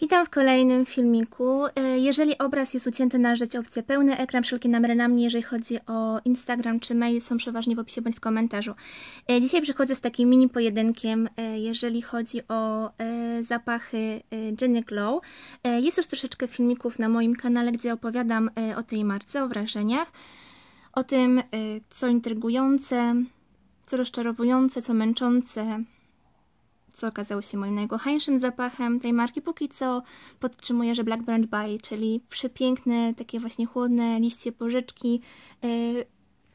Witam w kolejnym filmiku. E, jeżeli obraz jest ucięty, rzecz opcję pełny ekran, wszelkie numery na mnie, jeżeli chodzi o Instagram czy mail, są przeważnie w opisie bądź w komentarzu. E, dzisiaj przychodzę z takim mini pojedynkiem, e, jeżeli chodzi o zapachy Jenny Glow. Jest już troszeczkę filmików na moim kanale, gdzie opowiadam o tej marce, o wrażeniach, o tym, co intrygujące, co rozczarowujące, co męczące, co okazało się moim najkochańszym zapachem tej marki. Póki co podtrzymuję, że Black Brand Bay, czyli przepiękne, takie właśnie chłodne liście porzeczki, e,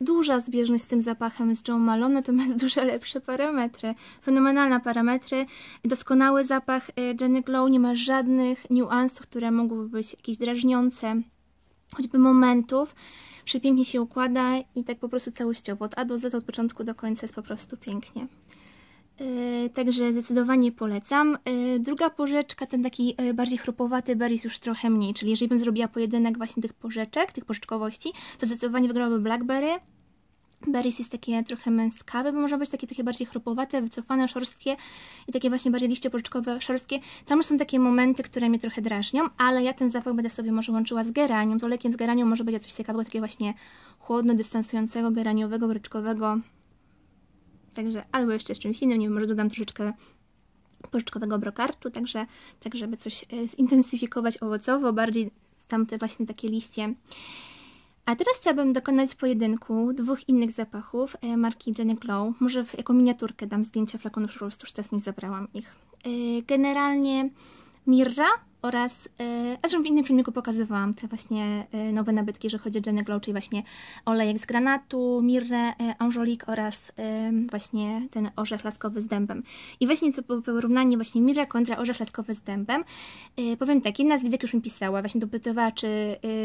duża zbieżność z tym zapachem z Joe Malone, natomiast dużo lepsze parametry, fenomenalne parametry, doskonały zapach e, Jenny Glow, nie ma żadnych niuansów, które mogłyby być jakieś drażniące, choćby momentów, przepięknie się układa i tak po prostu całościowo, od A do Z, od początku do końca jest po prostu pięknie. E, także zdecydowanie polecam. E, druga porzeczka, ten taki e, bardziej chrupowaty berries już trochę mniej, czyli jeżeli bym zrobiła pojedynek właśnie tych porzeczek, tych porzeczkowości, to zdecydowanie wygrałaby blackberry. Berries jest takie trochę męskawe, bo może być takie, takie bardziej chrupowate wycofane, szorstkie i takie właśnie bardziej liście porzeczkowe, szorstkie. Tam już są takie momenty, które mnie trochę drażnią, ale ja ten zapach będę sobie może łączyła z geranią, to lekiem z geranią może będzie coś ciekawego, takie właśnie chłodno, dystansującego, geraniowego, gryczkowego, Także albo jeszcze z czymś innym, nie wiem, może dodam troszeczkę pożyczkowego brokartu, także tak, żeby coś e, zintensyfikować owocowo, bardziej tamte właśnie takie liście. A teraz chciałabym dokonać pojedynku dwóch innych zapachów e, marki Jenny Glow. Może jako miniaturkę dam zdjęcia flakonów, już też nie zabrałam ich. E, generalnie Mirra oraz, e, a zresztą w innym filmiku pokazywałam te właśnie e, nowe nabytki, że chodzi o Jenny Glow, czyli właśnie olejek z granatu, mirrę, e, anżolik oraz właśnie ten orzech laskowy z dębem. I właśnie to porównanie właśnie mirra kontra orzech laskowy z dębem. Powiem tak, jedna z widzek już mi pisała, właśnie dopytywała, czy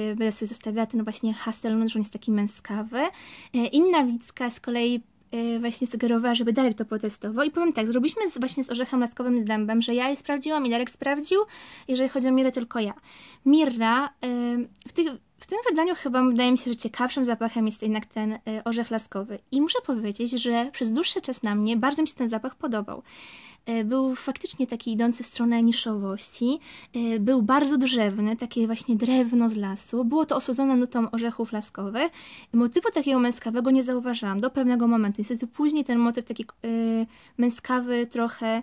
będę sobie zostawiała ten właśnie Hasselnut, że on jest taki męskawy. Inna widzka z kolei E, właśnie sugerowała, żeby Darek to potestował I powiem tak, zrobiliśmy z, właśnie z orzechem laskowym z dębem, że ja je sprawdziłam i Darek sprawdził, jeżeli chodzi o Mirę, tylko ja. Mirra e, w tych w tym wydaniu chyba wydaje mi się, że ciekawszym zapachem jest jednak ten y, orzech laskowy. I muszę powiedzieć, że przez dłuższy czas na mnie bardzo mi się ten zapach podobał. Y, był faktycznie taki idący w stronę niszowości. Y, był bardzo drzewny, takie właśnie drewno z lasu. Było to osłodzone nutą orzechów laskowych. Motywu takiego męskawego nie zauważyłam do pewnego momentu. Niestety później ten motyw taki męskawy trochę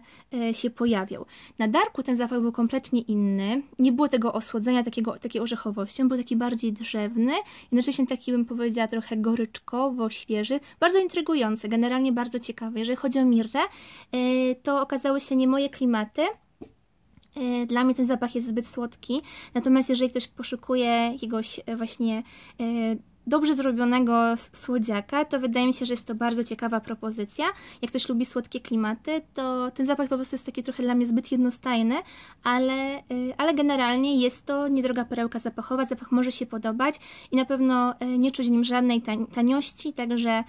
się pojawiał. Na darku ten zapach był kompletnie inny. Nie było tego osłodzenia takiego, takiej orzechowością. Był taki bardziej bardziej drzewny, jednocześnie taki bym powiedziała trochę goryczkowo, świeży, bardzo intrygujący, generalnie bardzo ciekawy. Jeżeli chodzi o Mirrę, y, to okazały się nie moje klimaty, y, dla mnie ten zapach jest zbyt słodki, natomiast jeżeli ktoś poszukuje jakiegoś y, właśnie dobrze zrobionego słodziaka, to wydaje mi się, że jest to bardzo ciekawa propozycja. Jak ktoś lubi słodkie klimaty, to ten zapach po prostu jest taki trochę dla mnie zbyt jednostajny, ale, y, ale generalnie jest to niedroga perełka zapachowa, zapach może się podobać i na pewno y, nie czuć w nim żadnej taniości, także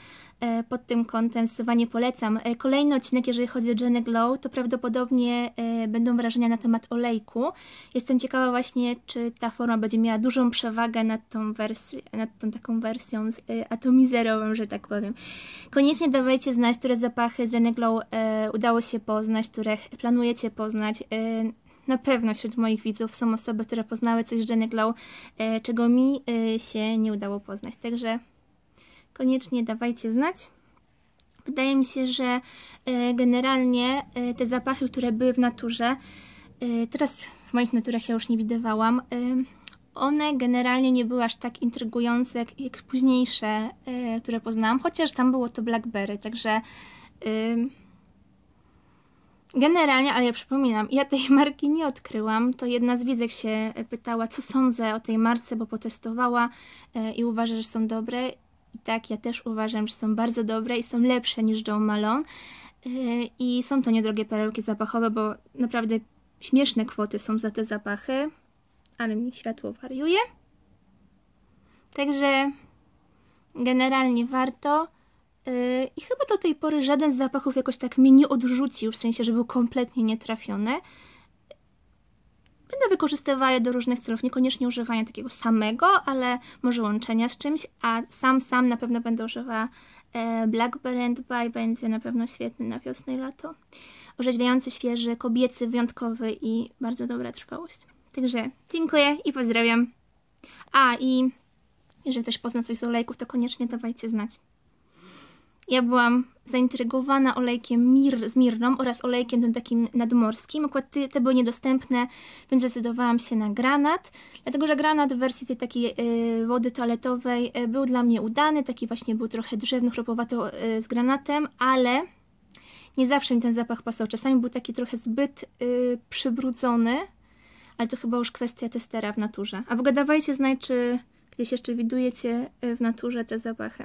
y, pod tym kątem zdecydowanie polecam. Kolejny odcinek, jeżeli chodzi o Jenny Glow, to prawdopodobnie będą wrażenia na temat olejku. Jestem ciekawa właśnie, czy ta forma będzie miała dużą przewagę nad tą wersją, nad tą taką taką wersją y, atomizerową, że tak powiem. Koniecznie dawajcie znać, które zapachy z Jenny Glow e, udało się poznać, które planujecie poznać. E, na pewno wśród moich widzów są osoby, które poznały coś z Jenny Glow, e, czego mi się nie udało poznać. Także koniecznie dawajcie znać. Wydaje mi się, że generalnie te zapachy, które były w naturze, teraz w moich naturach ja już nie widywałam, one generalnie nie były aż tak intrygujące jak, jak późniejsze, y, które poznałam, chociaż tam było to Blackberry, także y, generalnie, ale ja przypominam, ja tej marki nie odkryłam, to jedna z widzek się pytała, co sądzę o tej marce, bo potestowała e, i uważa, że są dobre i tak, ja też uważam, że są bardzo dobre i są lepsze niż Joe Malone e, i są to niedrogie perełki zapachowe, bo naprawdę śmieszne kwoty są za te zapachy, ale mi światło wariuje. Także generalnie warto. Y, I chyba do tej pory żaden z zapachów jakoś tak mnie nie odrzucił, w sensie, że był kompletnie nietrafiony. Będę wykorzystywała do różnych celów, niekoniecznie używania takiego samego, ale może łączenia z czymś, a sam, sam na pewno będę używała e, Blackberry and By będzie na pewno świetny na wiosnę i lato. Orzeźwiający, świeży, kobiecy, wyjątkowy i bardzo dobra trwałość. Także dziękuję i pozdrawiam. A i jeżeli też pozna coś z olejków, to koniecznie dawajcie znać. Ja byłam zaintrygowana olejkiem mir z Mirną oraz olejkiem tym takim nadmorskim. Akurat te, te były niedostępne, więc zdecydowałam się na granat, dlatego że granat w wersji tej takiej y, wody toaletowej y, był dla mnie udany, taki właśnie był trochę drzewno chropowato y, z granatem, ale nie zawsze mi ten zapach pasował. Czasami był taki trochę zbyt y, przybrudzony, ale to chyba już kwestia testera w naturze. A w ogóle dawajcie znać, czy gdzieś jeszcze widujecie e, w naturze te zapachy.